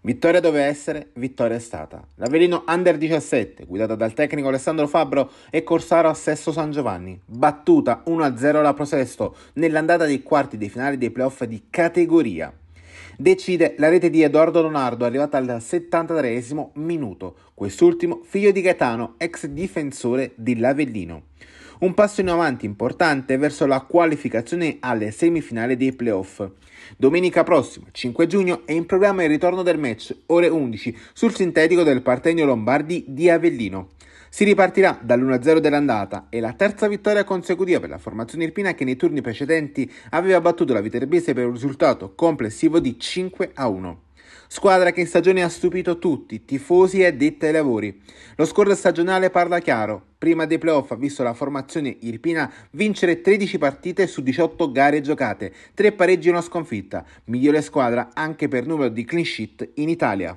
Vittoria doveva essere, vittoria è stata. L'Avellino Under 17, guidata dal tecnico Alessandro Fabbro e Corsaro a Sesto San Giovanni, battuta 1-0 la Prosesto nell'andata dei quarti dei finali dei playoff di categoria. Decide la rete di Edoardo Leonardo arrivata al 73 minuto, quest'ultimo figlio di Gaetano, ex difensore di L'Avellino un passo in avanti importante verso la qualificazione alle semifinali dei playoff. Domenica prossima, 5 giugno, è in programma il ritorno del match, ore 11, sul sintetico del Partenio Lombardi di Avellino. Si ripartirà dall'1-0 dell'andata e la terza vittoria consecutiva per la formazione irpina che nei turni precedenti aveva battuto la Viterbese per un risultato complessivo di 5-1. Squadra che in stagione ha stupito tutti, tifosi e dette ai lavori. Lo score stagionale parla chiaro. Prima dei playoff ha visto la formazione irpina vincere 13 partite su 18 gare giocate, 3 pareggi e una sconfitta. Migliore squadra anche per numero di clean sheet in Italia.